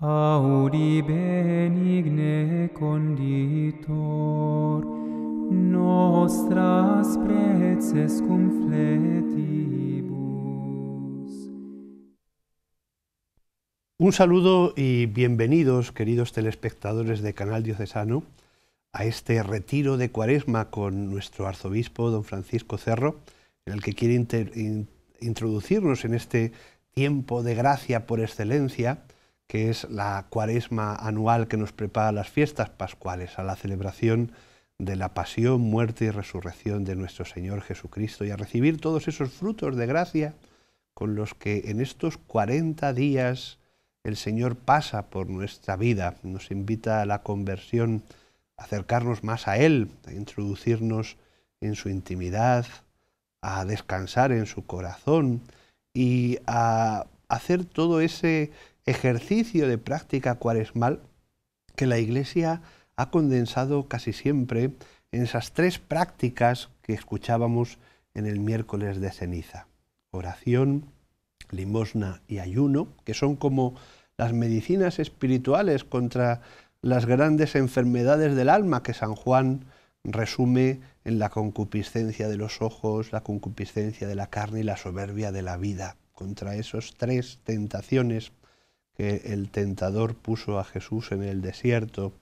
Auribenigne conditor, nostras preces cum fletibus. Un saludo y bienvenidos, queridos telespectadores de Canal Diocesano, a este retiro de cuaresma con nuestro arzobispo, don Francisco Cerro, en el que quiere introducirnos en este tiempo de gracia por excelencia que es la cuaresma anual que nos prepara las fiestas pascuales, a la celebración de la pasión, muerte y resurrección de nuestro Señor Jesucristo y a recibir todos esos frutos de gracia con los que en estos 40 días el Señor pasa por nuestra vida, nos invita a la conversión, a acercarnos más a Él, a introducirnos en su intimidad, a descansar en su corazón y a hacer todo ese ejercicio de práctica cuaresmal que la Iglesia ha condensado casi siempre en esas tres prácticas que escuchábamos en el miércoles de ceniza. Oración, limosna y ayuno, que son como las medicinas espirituales contra las grandes enfermedades del alma que San Juan resume en la concupiscencia de los ojos, la concupiscencia de la carne y la soberbia de la vida. Contra esas tres tentaciones que el tentador puso a Jesús en el desierto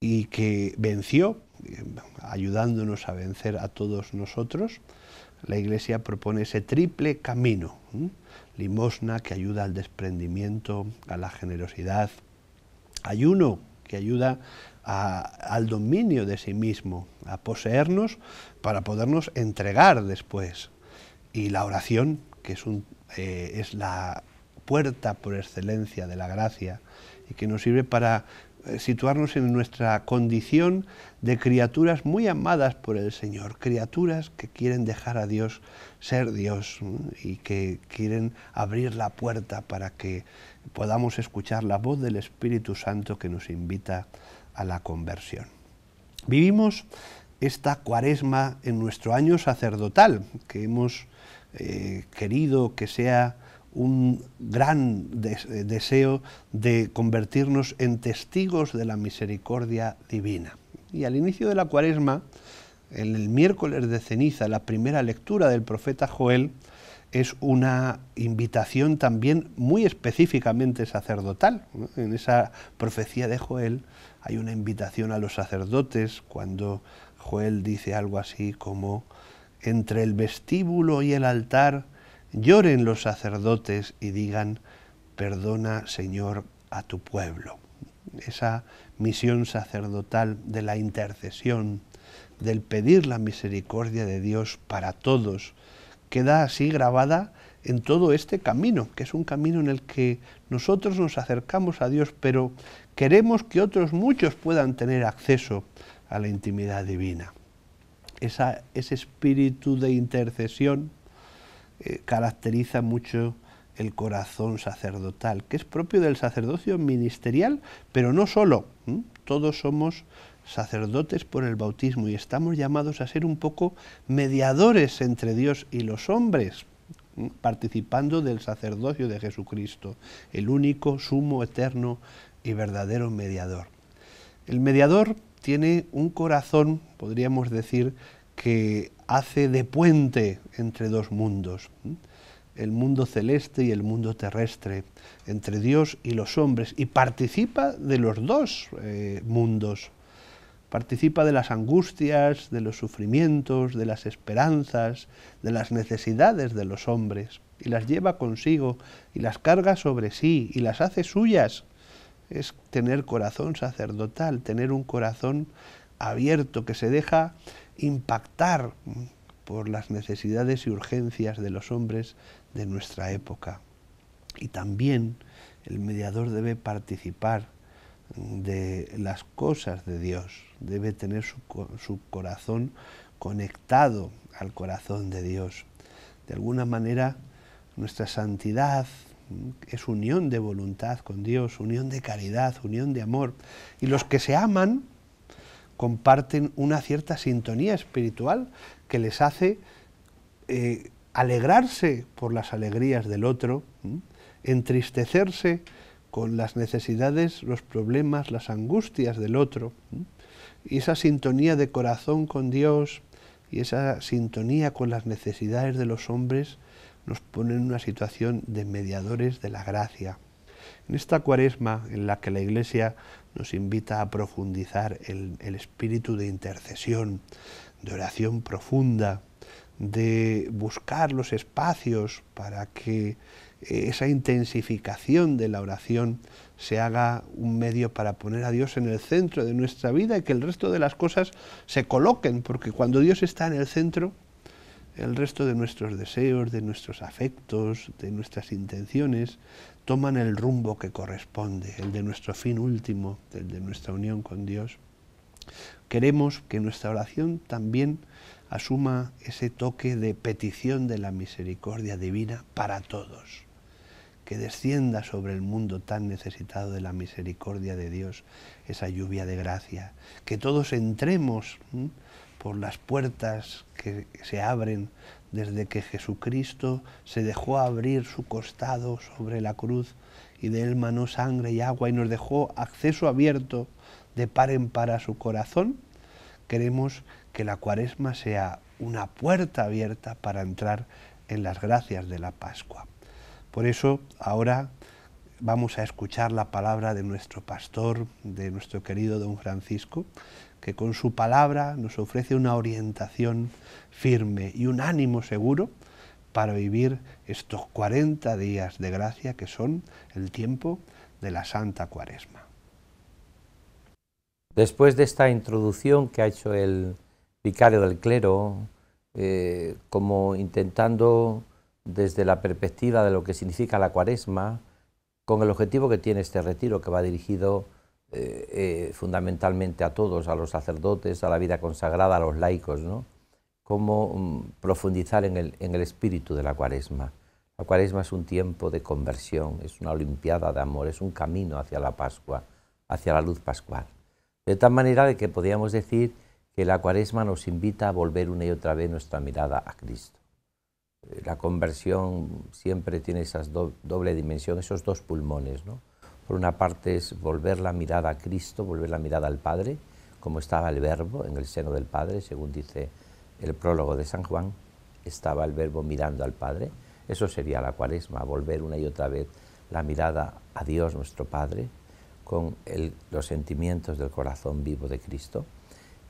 y que venció, eh, ayudándonos a vencer a todos nosotros, la Iglesia propone ese triple camino, limosna que ayuda al desprendimiento, a la generosidad, ayuno que ayuda al dominio de sí mismo, a poseernos para podernos entregar después, y la oración que es, un, eh, es la puerta por excelencia de la gracia y que nos sirve para eh, situarnos en nuestra condición de criaturas muy amadas por el Señor, criaturas que quieren dejar a Dios ser Dios y que quieren abrir la puerta para que podamos escuchar la voz del Espíritu Santo que nos invita a la conversión. Vivimos esta cuaresma en nuestro año sacerdotal, que hemos eh, querido que sea un gran eh, deseo de convertirnos en testigos de la misericordia divina. Y al inicio de la cuaresma, en el miércoles de ceniza, la primera lectura del profeta Joel es una invitación también muy específicamente sacerdotal. En esa profecía de Joel hay una invitación a los sacerdotes cuando Joel dice algo así como, entre el vestíbulo y el altar, lloren los sacerdotes y digan, perdona Señor a tu pueblo. Esa misión sacerdotal de la intercesión, del pedir la misericordia de Dios para todos, queda así grabada en todo este camino, que es un camino en el que nosotros nos acercamos a Dios, pero queremos que otros muchos puedan tener acceso a la intimidad divina. ese espíritu de intercesión eh, caracteriza mucho el corazón sacerdotal, que es propio del sacerdocio ministerial, pero no solo. Todos somos sacerdotes por el bautismo y estamos llamados a ser un poco mediadores entre Dios y los hombres, participando del sacerdocio de Jesucristo, el único, sumo, eterno y verdadero mediador. El mediador tiene un corazón, podríamos decir, que hace de puente entre dos mundos, el mundo celeste y el mundo terrestre, entre Dios y los hombres, y participa de los dos eh, mundos, participa de las angustias, de los sufrimientos, de las esperanzas, de las necesidades de los hombres, y las lleva consigo, y las carga sobre sí, y las hace suyas. Es tener corazón sacerdotal, tener un corazón abierto que se deja impactar por las necesidades y urgencias de los hombres de nuestra época. Y también el mediador debe participar de las cosas de Dios, debe tener su, corazón conectado al corazón de Dios. De alguna manera, nuestra santidad es unión de voluntad con Dios, unión de caridad, unión de amor. Y los que se aman, comparten una cierta sintonía espiritual que les hace eh, alegrarse por las alegrías del otro, entristecerse con las necesidades, los problemas, las angustias del otro. Y esa sintonía de corazón con Dios y esa sintonía con las necesidades de los hombres nos pone en una situación de mediadores de la gracia en esta cuaresma en la que la Iglesia nos invita a profundizar el, espíritu de intercesión, de oración profunda, de buscar los espacios para que eh, esa intensificación de la oración se haga un medio para poner a Dios en el centro de nuestra vida y que el resto de las cosas se coloquen, porque cuando Dios está en el centro, el resto de nuestros deseos, de nuestros afectos, de nuestras intenciones, toman el rumbo que corresponde, el de nuestro fin último, el de nuestra unión con Dios, queremos que nuestra oración también asuma ese toque de petición de la misericordia divina para todos, que descienda sobre el mundo tan necesitado de la misericordia de Dios, esa lluvia de gracia, que todos entremos por las puertas que se abren desde que Jesucristo se dejó abrir su costado sobre la cruz y de él manó sangre y agua y nos dejó acceso abierto de par en par a su corazón, queremos que la cuaresma sea una puerta abierta para entrar en las gracias de la Pascua. Por eso ahora vamos a escuchar la palabra de nuestro pastor, de nuestro querido don Francisco, que con su palabra nos ofrece una orientación firme y un ánimo seguro para vivir estos 40 días de gracia que son el tiempo de la Santa Cuaresma. Después de esta introducción que ha hecho el vicario del clero, eh, como intentando desde la perspectiva de lo que significa la cuaresma, con el objetivo que tiene este retiro, que va dirigido eh, eh, fundamentalmente a todos, a los sacerdotes, a la vida consagrada, a los laicos, ¿no? Cómo mm, profundizar en el, espíritu de la cuaresma. La cuaresma es un tiempo de conversión, es una olimpiada de amor, es un camino hacia la Pascua, hacia la luz pascual. De tal manera de que podríamos decir que la cuaresma nos invita a volver una y otra vez nuestra mirada a Cristo. Eh, la conversión siempre tiene esa doble dimensión, esos dos pulmones, ¿no? Por una parte es volver la mirada a Cristo, volver la mirada al Padre, como estaba el Verbo en el seno del Padre, según dice el prólogo de San Juan, estaba el Verbo mirando al Padre. Eso sería la cuaresma, volver una y otra vez la mirada a Dios nuestro Padre con los sentimientos del corazón vivo de Cristo.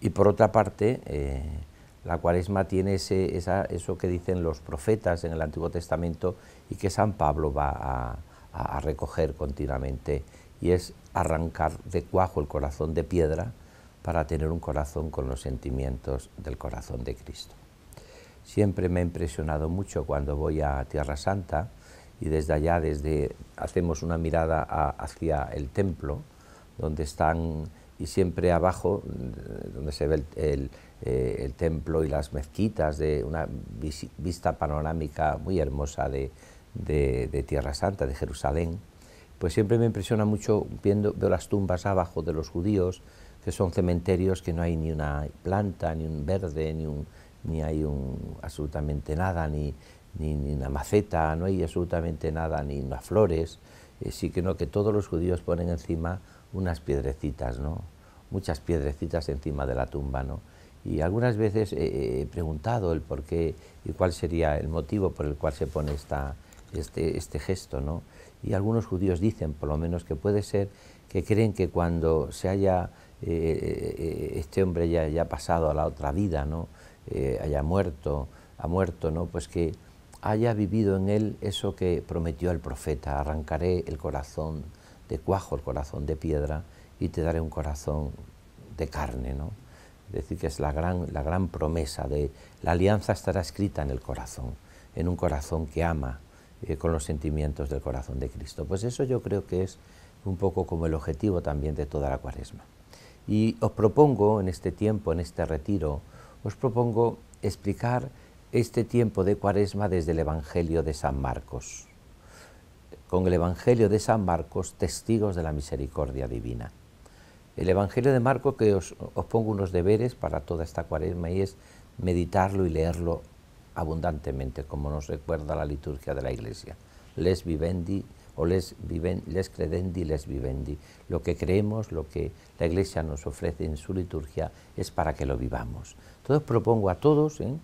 Y por otra parte, eh, la cuaresma tiene ese, eso que dicen los profetas en el Antiguo Testamento y que San Pablo va a, a, recoger continuamente y es arrancar de cuajo el corazón de piedra para tener un corazón con los sentimientos del corazón de Cristo. Siempre me ha impresionado mucho cuando voy a Tierra Santa y desde allá desde hacemos una mirada hacia el templo donde están y siempre abajo donde se ve el, el eh, templo y las mezquitas de una vista panorámica muy hermosa de, de, Tierra Santa, de Jerusalén, pues siempre me impresiona mucho viendo, veo las tumbas abajo de los judíos, que son cementerios que no hay ni una planta, ni un verde, ni, ni hay un, absolutamente nada, ni, una maceta, no hay absolutamente nada, ni unas flores, eh, sí que no, que todos los judíos ponen encima unas piedrecitas, ¿no? muchas piedrecitas encima de la tumba. ¿no? Y algunas veces he preguntado el por qué y cuál sería el motivo por el cual se pone esta, este, este, gesto, ¿no? Y algunos judíos dicen, por lo menos, que puede ser que creen que cuando se haya, eh, eh, este hombre ya haya pasado a la otra vida, ¿no? Eh, haya muerto, ha muerto, ¿no? Pues que haya vivido en él eso que prometió el profeta, arrancaré el corazón de cuajo, el corazón de piedra, y te daré un corazón de carne, ¿no? Es decir, que es la gran, la gran promesa de la alianza estará escrita en el corazón, en un corazón que ama, eh, con los sentimientos del corazón de Cristo. Pues eso yo creo que es un poco como el objetivo también de toda la cuaresma. Y os propongo en este tiempo, en este retiro, os propongo explicar este tiempo de cuaresma desde el Evangelio de San Marcos, con el Evangelio de San Marcos, testigos de la misericordia divina. El Evangelio de Marcos que os, os pongo unos deberes para toda esta cuaresma y es meditarlo y leerlo abundantemente, como nos recuerda la liturgia de la Iglesia. Les vivendi o les, viven, les credendi, les vivendi. Lo que creemos, lo que la Iglesia nos ofrece en su liturgia es para que lo vivamos. Entonces propongo a todos ¿eh?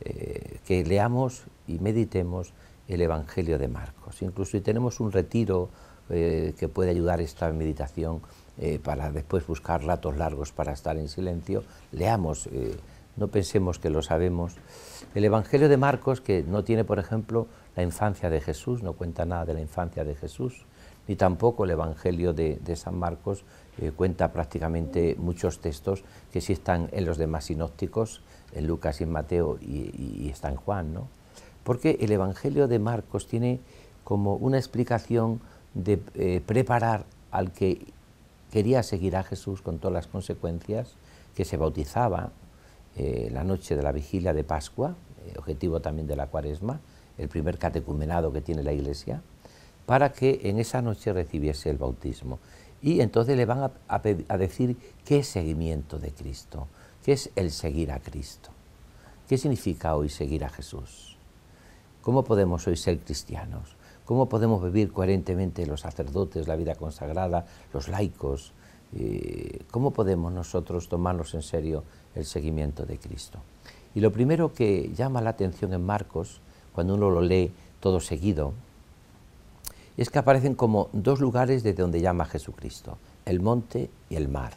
Eh, que leamos y meditemos el Evangelio de Marcos. Incluso si tenemos un retiro eh, que puede ayudar esta meditación para después buscar ratos largos para estar en silencio, leamos no pensemos que lo sabemos. El Evangelio de Marcos, que no tiene, por ejemplo, la infancia de Jesús, no cuenta nada de la infancia de Jesús, ni tampoco el Evangelio de, San Marcos eh, cuenta prácticamente muchos textos que sí están en los demás sinópticos, en Lucas y en Mateo y, está en Juan, ¿no? Porque el Evangelio de Marcos tiene como una explicación de eh, preparar al que quería seguir a Jesús con todas las consecuencias, que se bautizaba, eh, la noche de la vigilia de Pascua, eh, objetivo también de la cuaresma, el primer catecumenado que tiene la Iglesia, para que en esa noche recibiese el bautismo. Y entonces le van a, decir qué es seguimiento de Cristo, qué es el seguir a Cristo, qué significa hoy seguir a Jesús, cómo podemos hoy ser cristianos, cómo podemos vivir coherentemente los sacerdotes, la vida consagrada, los laicos, eh, cómo podemos nosotros tomarnos en serio el seguimiento de Cristo. Y lo primero que llama la atención en Marcos, cuando uno lo lee todo seguido, es que aparecen como dos lugares desde donde llama Jesucristo, el monte y el mar.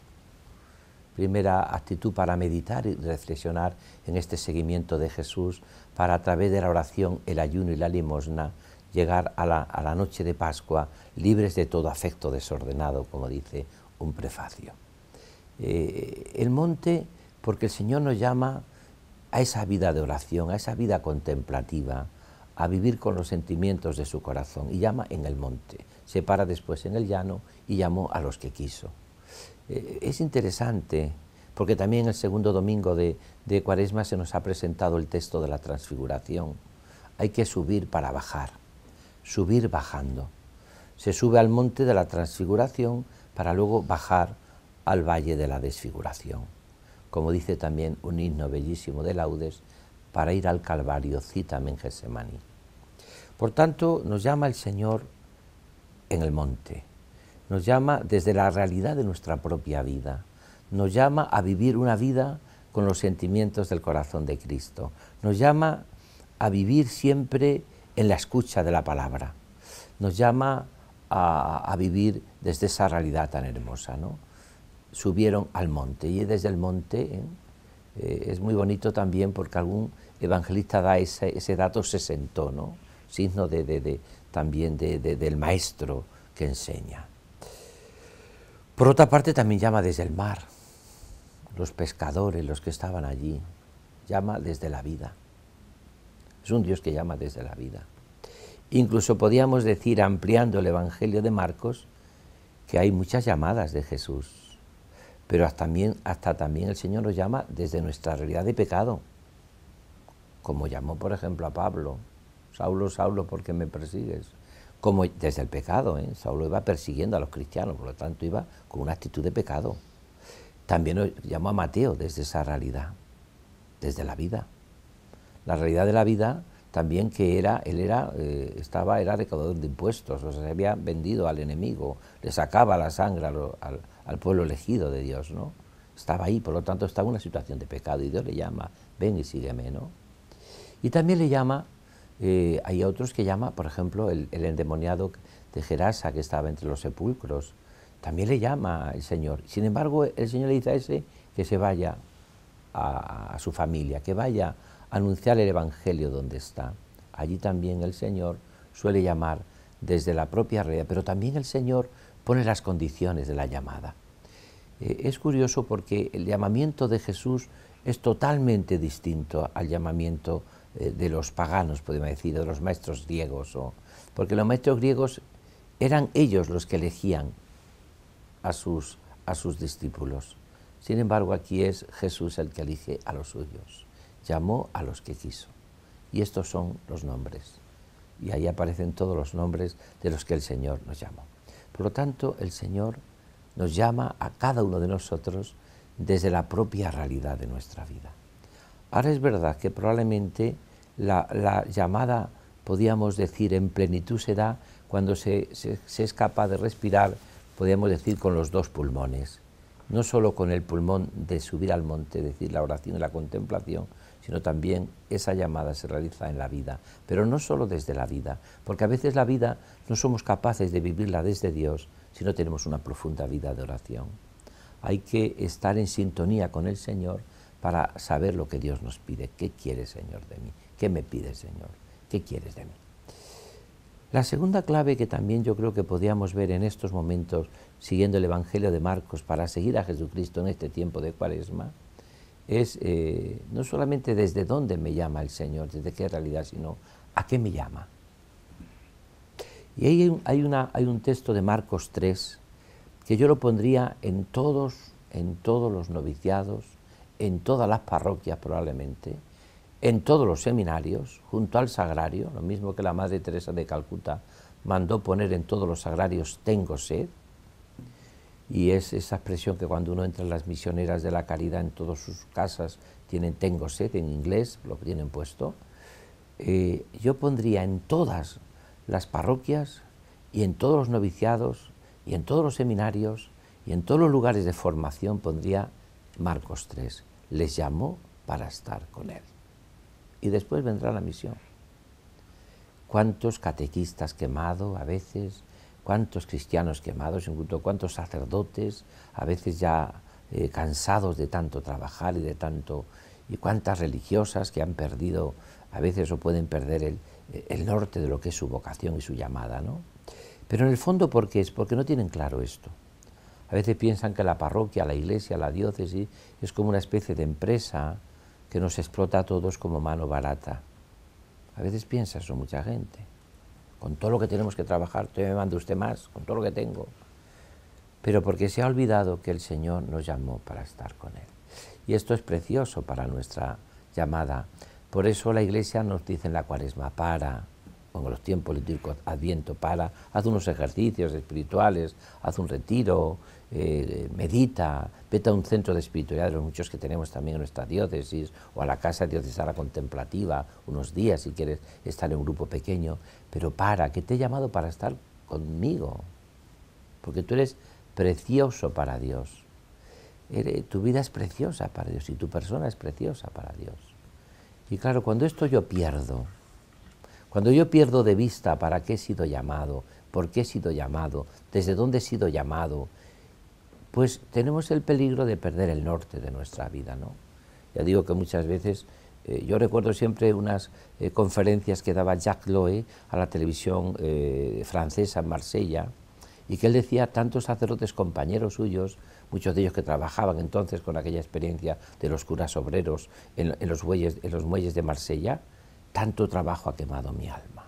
Primera actitud para meditar y reflexionar en este seguimiento de Jesús, para a través de la oración, el ayuno y la limosna, llegar a la, noche de Pascua libres de todo afecto desordenado, como dice un prefacio. Eh, el monte porque el Señor nos llama a esa vida de oración, a esa vida contemplativa, a vivir con los sentimientos de su corazón y llama en el monte, se para después en el llano y llamó a los que quiso. Eh, es interesante porque también el segundo domingo de Cuaresma se nos ha presentado el texto de la transfiguración. Hay que subir para bajar, subir bajando. Se sube al monte de la transfiguración para luego bajar al valle de la desfiguración como dice también un himno bellísimo de laudes, para ir al Calvario, cita en Gesemani. Por tanto, nos llama el Señor en el monte, nos llama desde la realidad de nuestra propia vida, nos llama a vivir una vida con los sentimientos del corazón de Cristo, nos llama a vivir siempre en la escucha de la palabra, nos llama a, a vivir desde esa realidad tan hermosa. ¿no? subieron al monte. Y desde el monte ¿eh? Eh, es muy bonito también porque algún evangelista da ese, dato, se sentó, ¿no? signo de, también del maestro que enseña. Por otra parte también llama desde el mar, los pescadores, los que estaban allí, llama desde la vida. Es un Dios que llama desde la vida. Incluso podíamos decir, ampliando el Evangelio de Marcos, que hay muchas llamadas de Jesús pero hasta también, el Señor nos llama desde nuestra realidad de pecado, como llamó por ejemplo a Pablo, Saulo, Saulo, ¿por qué me persigues? Como desde el pecado, ¿eh? Saulo iba persiguiendo a los cristianos, por lo tanto iba con una actitud de pecado. También nos llamó a Mateo desde esa realidad, desde la vida. La realidad de la vida también que era, él era, eh, estaba, era recaudador de impuestos, o sea, se había vendido al enemigo, le sacaba la sangre al al pueblo elegido de Dios, ¿no? Estaba ahí, por lo tanto estaba en una situación de pecado y Dios le llama, ven y sígueme, ¿no? Y también le llama, eh, hay otros que llama, por ejemplo, el, endemoniado de Gerasa que estaba entre los sepulcros, también le llama el Señor. Sin embargo, el Señor le dice a ese que se vaya a, a su familia, que vaya a anunciar el Evangelio donde está. Allí también el Señor suele llamar desde la propia red, pero también el Señor pone las condiciones de la llamada. Eh, es curioso porque el llamamiento de Jesús es totalmente distinto al llamamiento eh, de los paganos, podemos decir, de los maestros griegos, o, porque los maestros griegos eran ellos los que elegían a sus, a sus discípulos. Sin embargo, aquí es Jesús el que elige a los suyos. Llamó a los que quiso. Y estos son los nombres. Y ahí aparecen todos los nombres de los que el Señor nos llamó. Por lo tanto, el Señor nos llama a cada uno de nosotros desde la propia realidad de nuestra vida. Ahora es verdad que probablemente la, llamada, podíamos decir, en plenitud se da cuando se, se, es capaz de respirar, podríamos decir, con los dos pulmones. No solo con el pulmón de subir al monte, es decir, la oración y la contemplación, sino también esa llamada se realiza en la vida, pero no solo desde la vida, porque a veces la vida no somos capaces de vivirla desde Dios si no tenemos una profunda vida de oración. Hay que estar en sintonía con el Señor para saber lo que Dios nos pide. ¿Qué quiere Señor de mí? ¿Qué me pide Señor? ¿Qué quieres de mí? La segunda clave que también yo creo que podíamos ver en estos momentos, siguiendo el Evangelio de Marcos, para seguir a Jesucristo en este tiempo de Cuaresma, es eh, no solamente desde dónde me llama el Señor, desde qué realidad, sino a qué me llama. Y ahí hay, hay un texto de Marcos 3 que yo lo pondría en todos, en todos los noviciados, en todas las parroquias probablemente, en todos los seminarios, junto al sagrario, lo mismo que la Madre Teresa de Calcuta mandó poner en todos los sagrarios tengo sed, y es esa expresión que cuando uno entra en las misioneras de la caridad en todas sus casas tienen tengo sed en inglés, lo tienen puesto, eh, yo pondría en todas las parroquias y en todos los noviciados y en todos los seminarios y en todos los lugares de formación pondría Marcos III, les llamó para estar con él. Y después vendrá la misión. ¿Cuántos catequistas quemado a veces? cuántos cristianos quemados, incluso cuántos sacerdotes, a veces ya eh, cansados de tanto trabajar y de tanto, y cuántas religiosas que han perdido, a veces o pueden perder el, el norte de lo que es su vocación y su llamada, ¿no? Pero en el fondo, ¿por qué es? Porque no tienen claro esto. A veces piensan que la parroquia, la iglesia, la diócesis es como una especie de empresa que nos explota a todos como mano barata. A veces piensa eso mucha gente con todo lo que tenemos que trabajar, todavía me manda usted más, con todo lo que tengo. Pero porque se ha olvidado que el Señor nos llamó para estar con Él. Y esto es precioso para nuestra llamada. Por eso la Iglesia nos dice en la cuaresma, para, o los tiempos litúrgicos, adviento, para, haz unos ejercicios espirituales, haz un retiro, eh, medita, vete a un centro de espiritualidad, los muchos que tenemos también en nuestra diócesis, o a la casa diocesana contemplativa, unos días si quieres estar en un grupo pequeño, pero para, que te he llamado para estar conmigo, porque tú eres precioso para Dios. tu vida es preciosa para Dios y tu persona es preciosa para Dios. Y claro, cuando esto yo pierdo, cuando yo pierdo de vista para qué he sido llamado, por qué he sido llamado, desde dónde he sido llamado, pues tenemos el peligro de perder el norte de nuestra vida, ¿no? Ya digo que muchas veces, eh, yo recuerdo siempre unas eh, conferencias que daba Jacques Loe a la televisión eh, francesa en Marsella, y que él decía tantos sacerdotes compañeros suyos, muchos de ellos que trabajaban entonces con aquella experiencia de los curas obreros los, bueyes, en los muelles de Marsella, tanto trabajo ha quemado mi alma.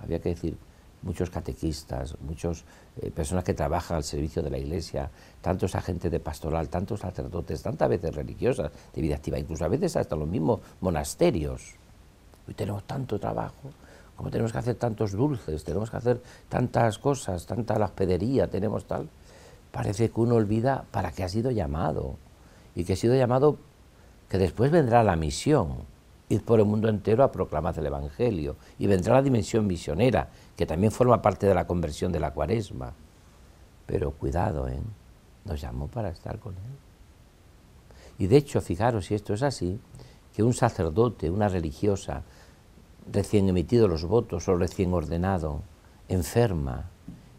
Había que decir, muchos catequistas, muchas eh, personas que trabajan al servicio de la Iglesia, tantos agentes de pastoral, tantos sacerdotes, tantas veces religiosas de vida activa, incluso a veces hasta los mismos monasterios. Hoy tenemos tanto trabajo, como tenemos que hacer tantos dulces, tenemos que hacer tantas cosas, tanta la hospedería, tenemos tal. Parece que uno olvida para qué ha sido llamado y que ha sido llamado que después vendrá la misión y por el mundo entero a proclamar el Evangelio. Y vendrá la dimensión misionera, que también forma parte de la conversión de la cuaresma. Pero cuidado, ¿eh? Nos llamó para estar con Él. Y de hecho, fijaros, si esto es así, que un sacerdote, una religiosa, recién emitido los votos o recién ordenado, enferma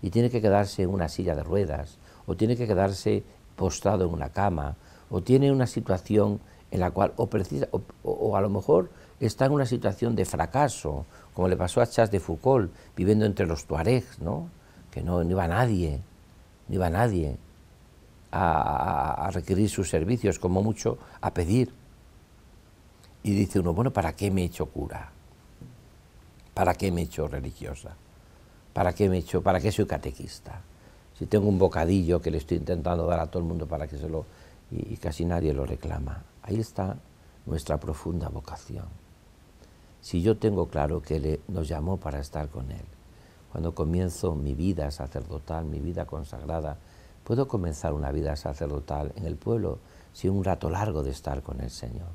y tiene que quedarse en una silla de ruedas, o tiene que quedarse postrado en una cama, o tiene una situación en la cual o, precisa, o, a lo mejor está en una situación de fracaso, como le pasó a Chas de Foucault, viviendo entre los tuaregs, ¿no? que no, iba nadie, no iba nadie a, requerir sus servicios, como mucho a pedir. Y dice uno, bueno, ¿para qué me he hecho cura? ¿Para qué me he hecho religiosa? ¿Para qué me hecho, para qué soy catequista? Si tengo un bocadillo que le estoy intentando dar a todo el mundo para que se lo... y casi nadie lo reclama. Ahí está nuestra profunda vocación. Si yo tengo claro que Él eh, nos llamó para estar con Él, cuando comienzo mi vida sacerdotal, mi vida consagrada, puedo comenzar una vida sacerdotal en el pueblo sin un rato largo de estar con el Señor,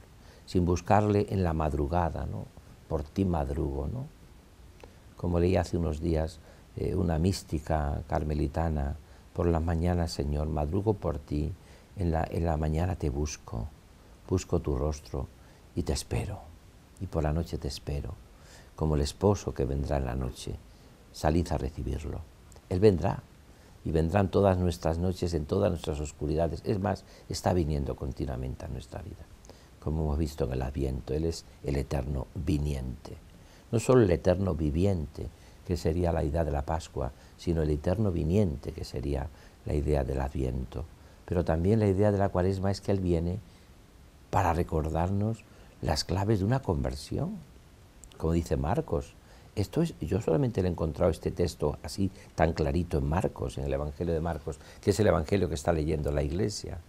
sin buscarle en la madrugada, ¿no? Por ti madrugo, ¿no? Como leí hace unos días eh, una mística carmelitana, por la mañana Señor, madrugo por ti, en la mañana te busco busco tu rostro y te espero, y por la noche te espero, como el esposo que vendrá en la noche, salid a recibirlo. Él vendrá, y vendrán todas nuestras noches, en todas nuestras oscuridades. Es más, está viniendo continuamente a nuestra vida. Como hemos visto en el Adviento, Él es el eterno viniente. No solo el eterno viviente, que sería la idea de la Pascua, sino el eterno viniente, que sería la idea del Adviento. Pero también la idea de la Cuaresma es que Él viene para recordarnos las claves de una conversión, como dice Marcos. Esto es, yo solamente le he encontrado este texto así tan clarito en Marcos, en el Evangelio de Marcos, que es el Evangelio que está leyendo la iglesia.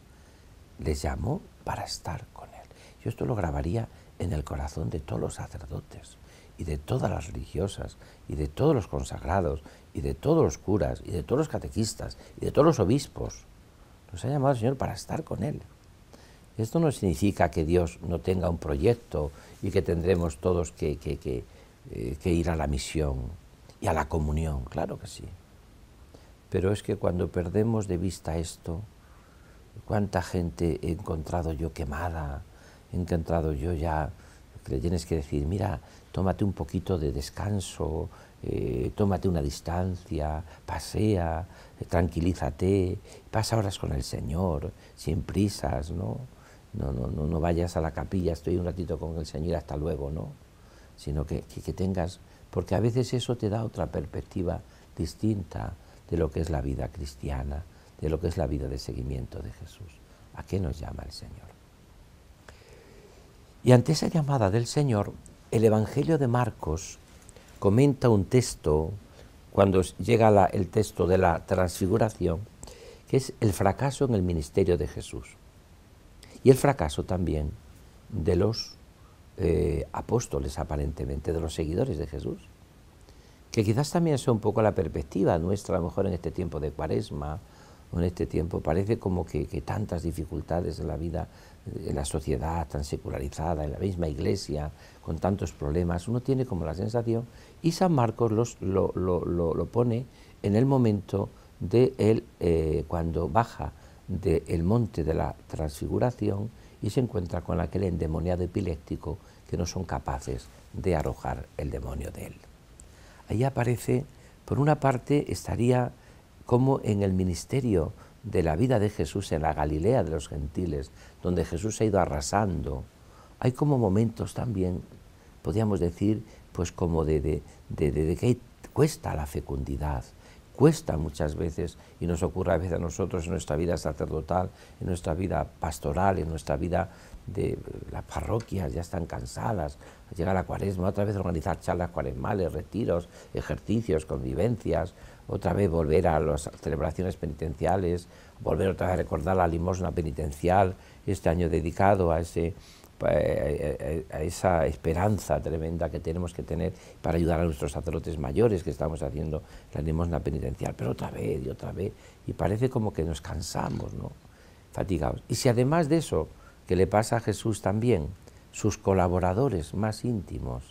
Les llamó para estar con él. Yo esto lo grabaría en el corazón de todos los sacerdotes y de todas las religiosas y de todos los consagrados y de todos los curas y de todos los catequistas y de todos los obispos. Nos ha llamado el Señor para estar con Él. Esto no significa que Dios no tenga un proyecto y que tendremos todos eh, que, ir a la misión y a la comunión, claro que sí. Pero es que cuando perdemos de vista esto, cuánta gente he encontrado yo quemada, he encontrado yo ya que le tienes que decir, mira, tómate un poquito de descanso, eh, tómate una distancia, pasea, tranquilízate, pasa horas con el Señor, sin prisas, ¿no? no, no, no, vayas a la capilla, estoy un ratito con el Señor, hasta luego, ¿no? Sino que, que, tengas, porque a veces eso te da otra perspectiva distinta de lo que es la vida cristiana, de lo que es la vida de seguimiento de Jesús. ¿A qué nos llama el Señor? Y ante esa llamada del Señor, el Evangelio de Marcos comenta un texto, cuando llega el texto de la transfiguración, que es el fracaso en el ministerio de Jesús y el fracaso también de los eh, apóstoles aparentemente, de los seguidores de Jesús, que quizás también sea un poco la perspectiva nuestra, a lo mejor en este tiempo de cuaresma, en este tiempo, parece como que, tantas dificultades en la vida, en la sociedad tan secularizada, en la misma iglesia, con tantos problemas, uno tiene como la sensación, y San Marcos los, lo, lo, lo, pone en el momento de él, eh, cuando baja del monte de la transfiguración y se encuentra con aquel endemoniado epiléptico que no son capaces de arrojar el demonio de él. Ahí aparece, por una parte, estaría como en el ministerio de la vida de Jesús en la Galilea de los gentiles, donde Jesús ha ido arrasando, hay como momentos también, podríamos decir, pues como de, de que cuesta la fecundidad, cuesta muchas veces y nos ocurre a veces a nosotros en nuestra vida sacerdotal, en nuestra vida pastoral, en nuestra vida de las parroquias, ya están cansadas, a la cuaresma, otra vez organizar charlas cuaresmales, retiros, ejercicios, convivencias, otra vez volver a las celebraciones penitenciales, volver otra vez a recordar la limosna penitencial, este año dedicado a ese eh, a esa esperanza tremenda que tenemos que tener para ayudar a nuestros sacerdotes mayores que estamos haciendo la limosna penitencial, pero otra vez y otra vez, y parece como que nos cansamos, ¿no? Fatigados. Y si además de eso, que le pasa a Jesús también, sus colaboradores más íntimos,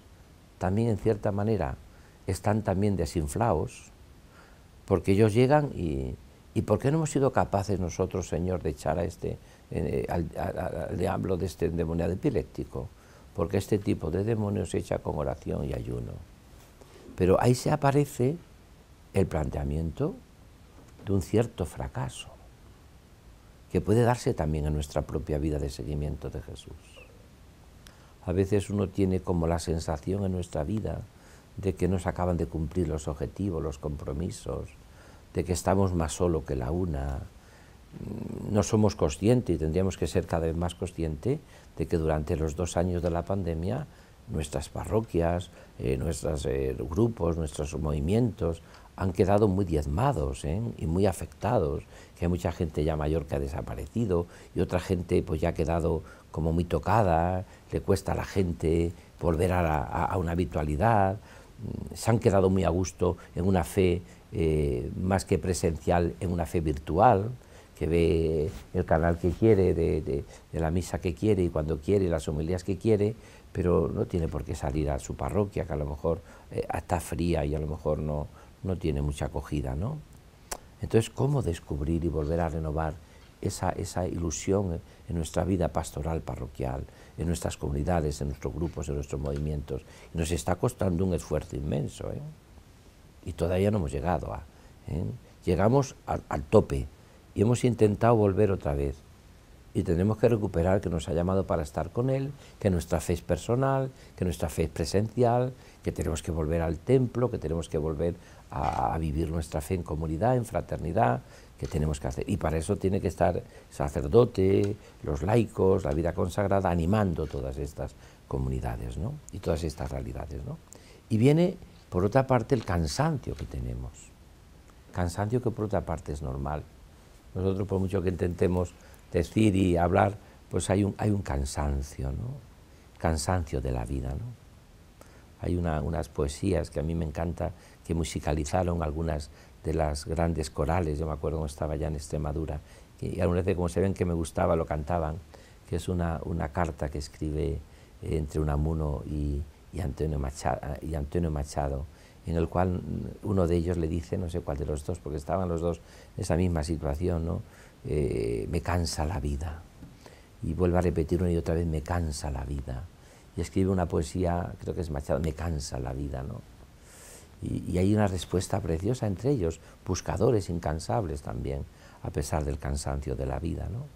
también en cierta manera, están también desinflados, porque ellos llegan y, ¿y ¿por qué no hemos sido capaces nosotros, Señor, de echar a este eh, le hablo de este demonio epiléptico, porque este tipo de demonios se echa con oración y ayuno. Pero ahí se aparece el planteamiento de un cierto fracaso, que puede darse también en nuestra propia vida de seguimiento de Jesús. A veces uno tiene como la sensación en nuestra vida de que no se acaban de cumplir los objetivos, los compromisos, de que estamos más solo que la una, no somos conscientes y tendríamos que ser cada vez más conscientes de que durante los dos años de la pandemia nuestras parroquias, eh, nuestros eh, grupos, nuestros movimientos han quedado muy diezmados ¿eh? y muy afectados, que hay mucha gente ya mayor que ha desaparecido y otra gente pues ya ha quedado como muy tocada, le cuesta a la gente volver a, a una habitualidad, mm, se han quedado muy a gusto en una fe más que presencial, en una fe virtual que ve el canal que quiere, de, la misa que quiere y cuando quiere, las homilías que quiere, pero no tiene por qué salir a su parroquia, que a lo mejor eh, está fría y a lo mejor no, tiene mucha acogida, ¿no? Entonces, ¿cómo descubrir y volver a renovar esa, ilusión en nuestra vida pastoral parroquial, en nuestras comunidades, en nuestros grupos, en nuestros movimientos? Nos está costando un esfuerzo inmenso, ¿eh? Y todavía no hemos llegado a... ¿eh? Llegamos al tope, y hemos intentado volver otra vez. Y tenemos que recuperar que nos ha llamado para estar con Él, que nuestra fe es personal, que nuestra fe es presencial, que tenemos que volver al templo, que tenemos que volver a, vivir nuestra fe en comunidad, en fraternidad, que tenemos que hacer. Y para eso tiene que estar sacerdote, los laicos, la vida consagrada, animando todas estas comunidades ¿no? y todas estas realidades. ¿no? Y viene, por otra parte, el cansancio que tenemos. Cansancio que por otra parte es normal nosotros, por mucho que intentemos decir y hablar, pues hay un, hay un cansancio, ¿no? Cansancio de la vida, ¿no? Hay unas poesías que a mí me encanta, que musicalizaron algunas de las grandes corales, yo me acuerdo cuando estaba ya en Extremadura, y alguna vez como se ven que me gustaba, lo cantaban, que es una, carta que escribe entre Unamuno y, y, Antonio Machado, y Antonio Machado en el cual uno de ellos le dice, no sé cuál de los dos, porque estaban los dos en esa misma situación, eh, me cansa la vida. Y vuelve a repetir una y otra vez, me cansa la vida. Y escribe una poesía, creo que es Machado, me cansa la vida, ¿no? Y, hay una respuesta preciosa entre ellos, buscadores incansables también, a pesar del cansancio de la vida, ¿no?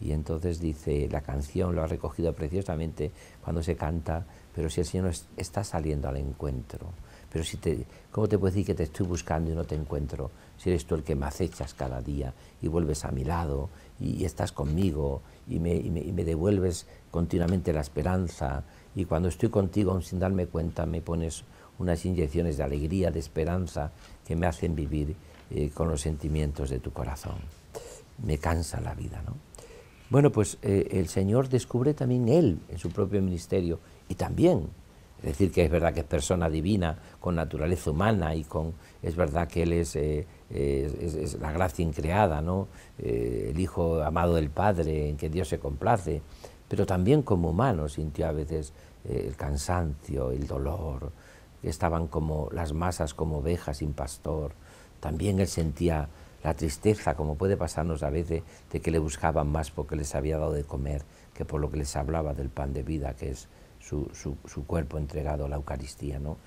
Y entonces dice, la canción lo ha recogido preciosamente cuando se canta, pero si el Señor está saliendo al encuentro, pero si te, ¿cómo te puedo decir que te estoy buscando y no te encuentro? Si eres tú el que me acechas cada día y vuelves a mi lado y, estás conmigo y me, y, me, devuelves continuamente la esperanza y cuando estoy contigo sin darme cuenta me pones unas inyecciones de alegría, de esperanza que me hacen vivir eh, con los sentimientos de tu corazón. Me cansa la vida, ¿no? Bueno, pues eh, el Señor descubre también Él en su propio ministerio y también es decir, que es verdad que es persona divina, con naturaleza humana y con. Es verdad que Él es, eh, la gracia increada, ¿no? Eh, el Hijo amado del Padre, en que Dios se complace. Pero también como humano sintió a veces eh, el cansancio, el dolor. Estaban como las masas, como ovejas sin pastor. También Él sentía la tristeza, como puede pasarnos a veces, de que le buscaban más porque les había dado de comer que por lo que les hablaba del pan de vida, que es su, cuerpo entregado a la Eucaristía, ¿no?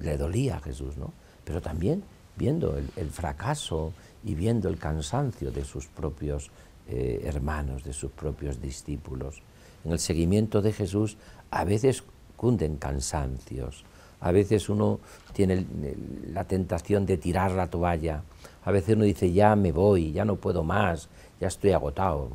le dolía a Jesús, ¿no? Pero también viendo el, fracaso y viendo el cansancio de sus propios eh, hermanos, de sus propios discípulos. En el seguimiento de Jesús a veces cunden cansancios, a veces uno tiene la tentación de tirar la toalla, a veces uno dice ya me voy, ya no puedo más, ya estoy agotado.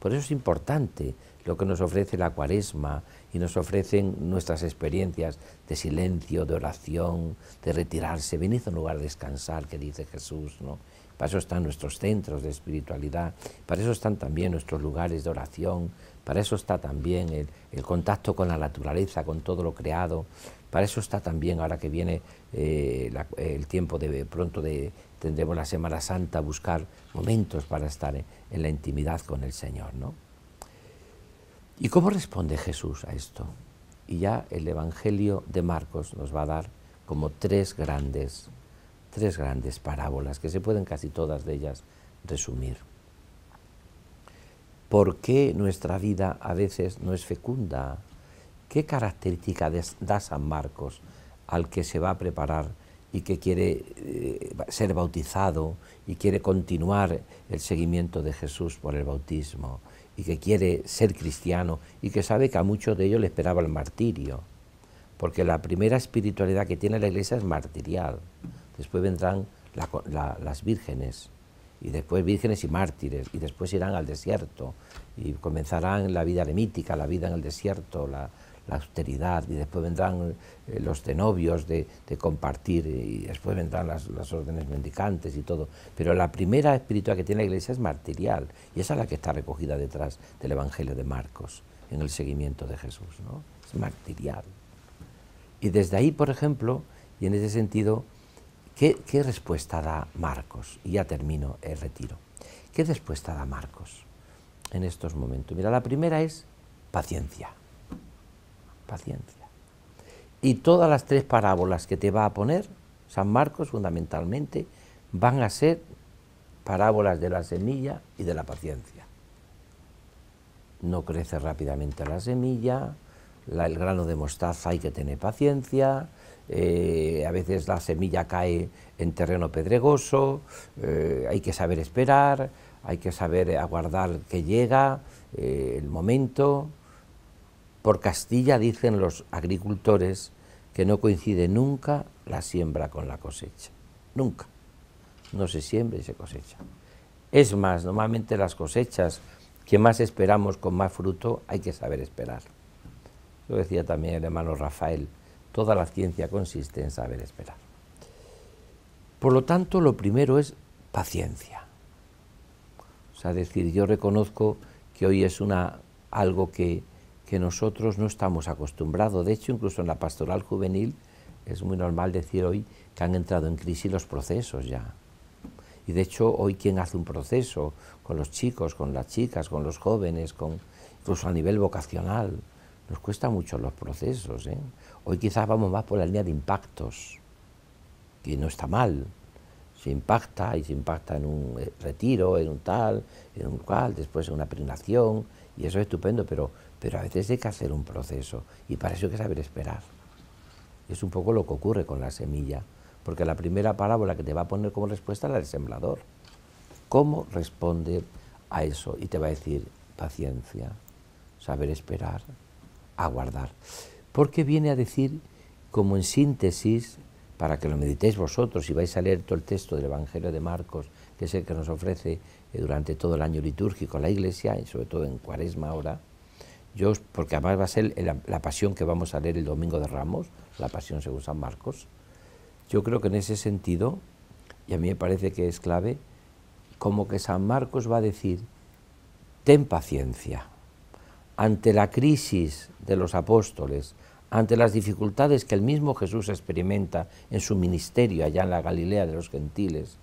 Por eso es importante lo que nos ofrece la cuaresma y nos ofrecen nuestras experiencias de silencio, de oración, de retirarse, venir a un lugar a descansar, que dice Jesús, ¿no? Para eso están nuestros centros de espiritualidad, para eso están también nuestros lugares de oración, para eso está también el, contacto con la naturaleza, con todo lo creado, para eso está también ahora que viene eh, el tiempo de pronto de, tendremos la Semana Santa, buscar momentos para estar en, en la intimidad con el Señor, ¿no? ¿Y cómo responde Jesús a esto? Y ya el Evangelio de Marcos nos va a dar como tres grandes, tres grandes parábolas que se pueden casi todas de ellas resumir. ¿Por qué nuestra vida a veces no es fecunda? ¿Qué característica da San Marcos al que se va a preparar y que quiere eh, ser bautizado y quiere continuar el seguimiento de Jesús por el bautismo y que quiere ser cristiano y que sabe que a muchos de ellos le esperaba el martirio, porque la primera espiritualidad que tiene la iglesia es martirial, después vendrán las vírgenes y después vírgenes y mártires, y después irán al desierto, y comenzarán la vida eremítica, la vida en el desierto, la, la austeridad, y después vendrán eh, los cenobios de, compartir, y después vendrán las, órdenes mendicantes y todo. Pero la primera espiritual que tiene la Iglesia es martirial, y esa es la que está recogida detrás del Evangelio de Marcos, en el seguimiento de Jesús, Es martirial. Y desde ahí, por ejemplo, y en ese sentido, ¿qué, qué respuesta da Marcos? Y ya termino el retiro. ¿Qué respuesta da Marcos en estos momentos? Mira, la primera es paciencia paciencia. Y todas las tres parábolas que te va a poner, San Marcos fundamentalmente, van a ser parábolas de la semilla y de la paciencia. No crece rápidamente la semilla, el grano de mostaza hay que tener paciencia, eh, a veces la semilla cae en terreno pedregoso, eh, hay que saber esperar, hay que saber aguardar que llega eh, el momento, por Castilla dicen los agricultores que no coincide nunca la siembra con la cosecha. Nunca. No se siembra y se cosecha. Es más, normalmente las cosechas que más esperamos con más fruto hay que saber esperar. Lo decía también el hermano Rafael, toda la ciencia consiste en saber esperar. Por lo tanto, lo primero es paciencia. O sea, decir, yo reconozco que hoy es una, algo que que nosotros no estamos acostumbrados. De hecho, incluso en la pastoral juvenil es muy normal decir hoy que han entrado en crisis los procesos ya. Y de hecho, hoy quien hace un proceso con los chicos, con las chicas, con los jóvenes, con, incluso a nivel vocacional, nos cuesta mucho los procesos. ¿eh? Hoy quizás vamos más por la línea de impactos, que no está mal. Se impacta y se impacta en un eh, retiro, en un tal, en un cual, después en una pregnación... y eso es estupendo, pero pero a veces hay que hacer un proceso y para eso hay que saber esperar. Es un poco lo que ocurre con la semilla, porque la primera parábola que te va a poner como respuesta es la del sembrador. ¿Cómo responde a eso? Y te va a decir paciencia, saber esperar, aguardar. Porque viene a decir, como en síntesis, para que lo meditéis vosotros y vais a leer todo el texto del Evangelio de Marcos, que es el que nos ofrece durante todo el año litúrgico la Iglesia, y sobre todo en Cuaresma ahora, porque además va a ser la, pasión que vamos a leer el domingo de Ramos, la pasión según San Marcos. Yo creo que en ese sentido, y a mí me parece que es clave, como que San Marcos va a decir, ten paciencia. Ante la crisis de los apóstoles, ante las dificultades que el mismo Jesús experimenta en su ministerio allá en la Galilea de los gentiles,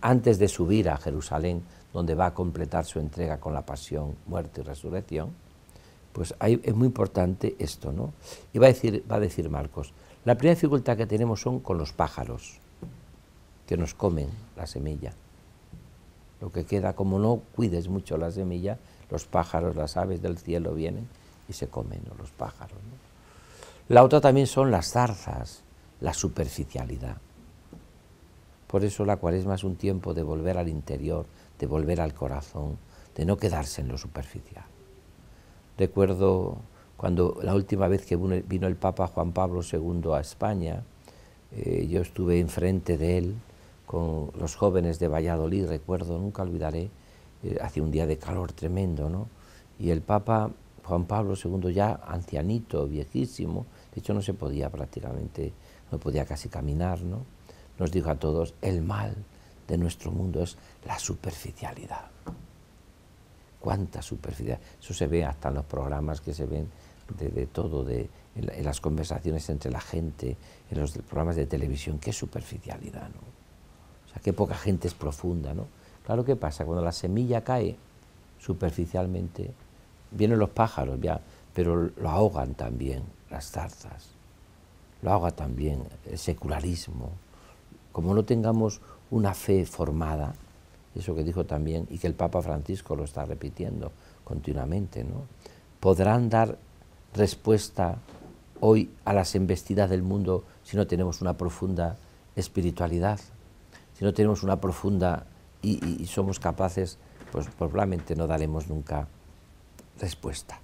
antes de subir a Jerusalén, donde va a completar su entrega con la pasión, muerte y resurrección, pues es muy importante esto, ¿no? Y va a, decir, va a decir Marcos, la primera dificultad que tenemos son con los pájaros, que nos comen la semilla. Lo que queda, como no cuides mucho la semilla, los pájaros, las aves del cielo vienen y se comen los pájaros. ¿no? La otra también son las zarzas, la superficialidad. Por eso la cuaresma es un tiempo de volver al interior, de volver al corazón, de no quedarse en lo superficial. Recuerdo cuando la última vez que vino el Papa Juan Pablo II a España, eh, yo estuve enfrente de él con los jóvenes de Valladolid, recuerdo, nunca olvidaré, eh, hacía un día de calor tremendo, ¿no? Y el Papa Juan Pablo II ya ancianito, viejísimo, de hecho no se podía prácticamente, no podía casi caminar, ¿no? Nos dijo a todos, el mal de nuestro mundo es la superficialidad cuánta superficie. Eso se ve hasta en los programas que se ven de, todo, de, en, en, las conversaciones entre la gente, en los programas de televisión, qué superficialidad, ¿no? O sea, qué poca gente es profunda, ¿no? Claro que pasa, cuando la semilla cae superficialmente, vienen los pájaros ya, pero lo ahogan también las zarzas, lo ahoga también el secularismo. Como no tengamos una fe formada, eso que dijo también, y que el Papa Francisco lo está repitiendo continuamente, ¿no? ¿Podrán dar respuesta hoy a las embestidas del mundo si no tenemos una profunda espiritualidad? Si no tenemos una profunda y, somos capaces, pues probablemente no daremos nunca respuesta.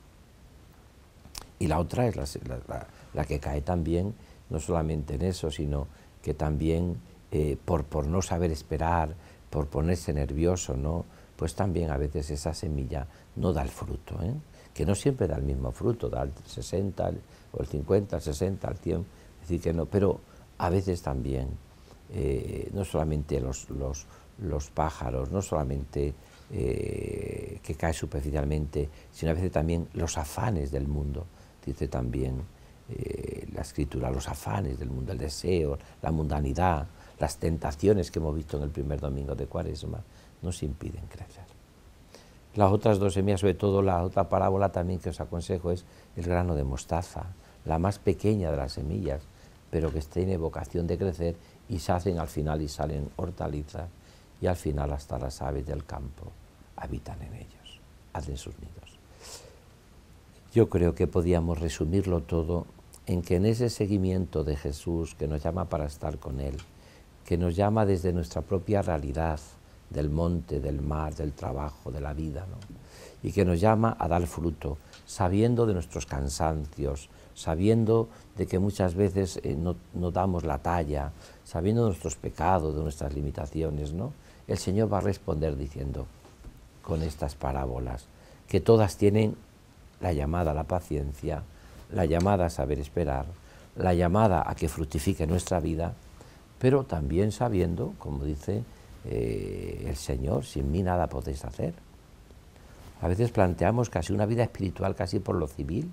Y la otra es la, que cae también, no solamente en eso, sino que también eh, por no saber esperar, por ponerse nervioso, ¿no? pues también a veces esa semilla no da el fruto, ¿eh? que no siempre da el mismo fruto, da el 60 o el 50, el 60, el 100, decir, que no, pero a veces también, eh, no solamente los, los, pájaros, no solamente eh, que cae superficialmente, sino a veces también los afanes del mundo, dice también la escritura, los afanes del mundo, el deseo, la mundanidad, las tentaciones que hemos visto en el primer domingo de Cuaresma, nos impiden crecer. Las otras dos semillas, sobre todo la otra parábola también que os aconsejo, es el grano de mostaza, la más pequeña de las semillas, pero que tiene vocación de crecer y se hacen al final y salen hortalizas y al final hasta las aves del campo habitan en ellos, hacen sus nidos. Yo creo que podíamos resumirlo todo en que en ese seguimiento de Jesús que nos llama para estar con Él, que nos llama desde nuestra propia realidad, del monte, del mar, del trabajo, de la vida, y que nos llama a dar fruto, sabiendo de nuestros cansancios, sabiendo de que muchas veces eh, no, damos la talla, sabiendo de nuestros pecados, de nuestras limitaciones, ¿no? el Señor va a responder diciendo con estas parábolas, que todas tienen la llamada a la paciencia, la llamada a saber esperar, la llamada a que fructifique nuestra vida pero también sabiendo, como dice eh, el Señor, sin mí nada podéis hacer. A veces planteamos casi una vida espiritual, casi por lo civil,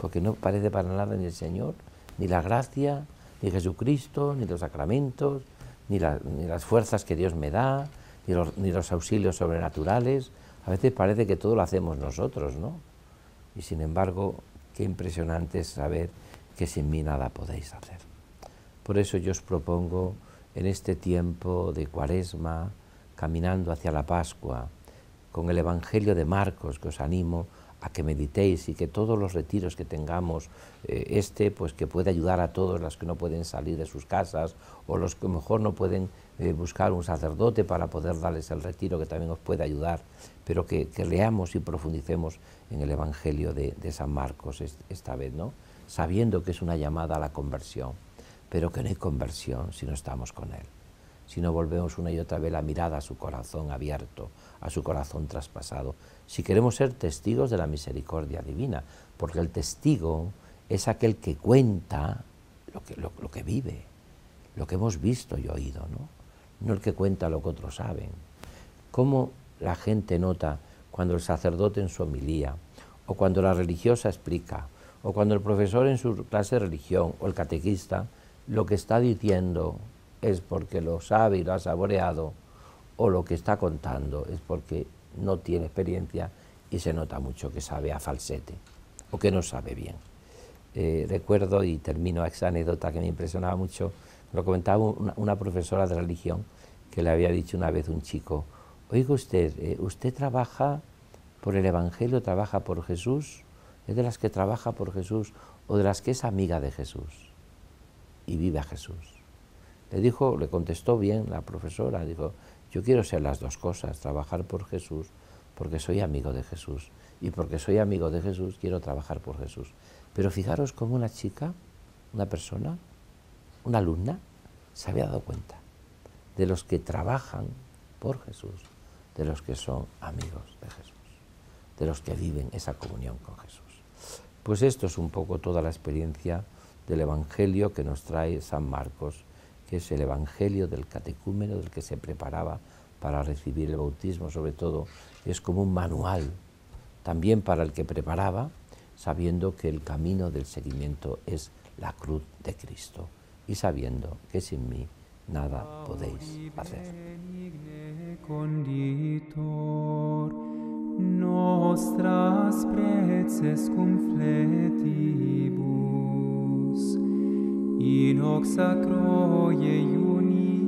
porque no parece para nada ni el Señor, ni la gracia, ni Jesucristo, ni los sacramentos, ni, las fuerzas que Dios me da, ni los, ni los auxilios sobrenaturales. A veces parece que todo lo hacemos nosotros, ¿no? Y sin embargo, qué impresionante es saber que sin mí nada podéis hacer. Por eso yo os propongo en este tiempo de cuaresma, caminando hacia la Pascua, con el Evangelio de Marcos, que os animo a que meditéis y que todos los retiros que tengamos, eh, este, pues que puede ayudar a todos los que no pueden salir de sus casas o los que mejor no pueden eh, buscar un sacerdote para poder darles el retiro, que también os puede ayudar, pero que, leamos y profundicemos en el Evangelio de, de San Marcos esta vez, ¿no? sabiendo que es una llamada a la conversión. Pero que no hay conversión si no estamos con Él, si no volvemos una y otra vez la mirada a su corazón abierto, a su corazón traspasado, si queremos ser testigos de la misericordia divina, porque el testigo es aquel que cuenta lo que, que vive, lo que hemos visto y oído, ¿no? no el que cuenta lo que otros saben. ¿Cómo la gente nota cuando el sacerdote en su homilía, o cuando la religiosa explica, o cuando el profesor en su clase de religión, o el catequista, lo que está diciendo es porque lo sabe y lo ha saboreado, o lo que está contando es porque no tiene experiencia y se nota mucho que sabe a falsete o que no sabe bien. Eh, recuerdo, y termino esa anécdota que me impresionaba mucho, lo comentaba una, profesora de religión que le había dicho una vez un chico, oiga usted, eh, usted trabaja por el Evangelio, trabaja por Jesús, es de las que trabaja por Jesús o de las que es amiga de Jesús y vive a Jesús. Le dijo, le contestó bien la profesora, dijo, yo quiero ser las dos cosas, trabajar por Jesús, porque soy amigo de Jesús, y porque soy amigo de Jesús quiero trabajar por Jesús. Pero fijaros cómo una chica, una persona, una alumna, se había dado cuenta de los que trabajan por Jesús, de los que son amigos de Jesús, de los que viven esa comunión con Jesús. Pues esto es un poco toda la experiencia del Evangelio que nos trae San Marcos, que es el Evangelio del catecúmeno del que se preparaba para recibir el bautismo, sobre todo, es como un manual también para el que preparaba, sabiendo que el camino del seguimiento es la cruz de Cristo y sabiendo que sin mí nada podéis hacer. این اکسکروی یونی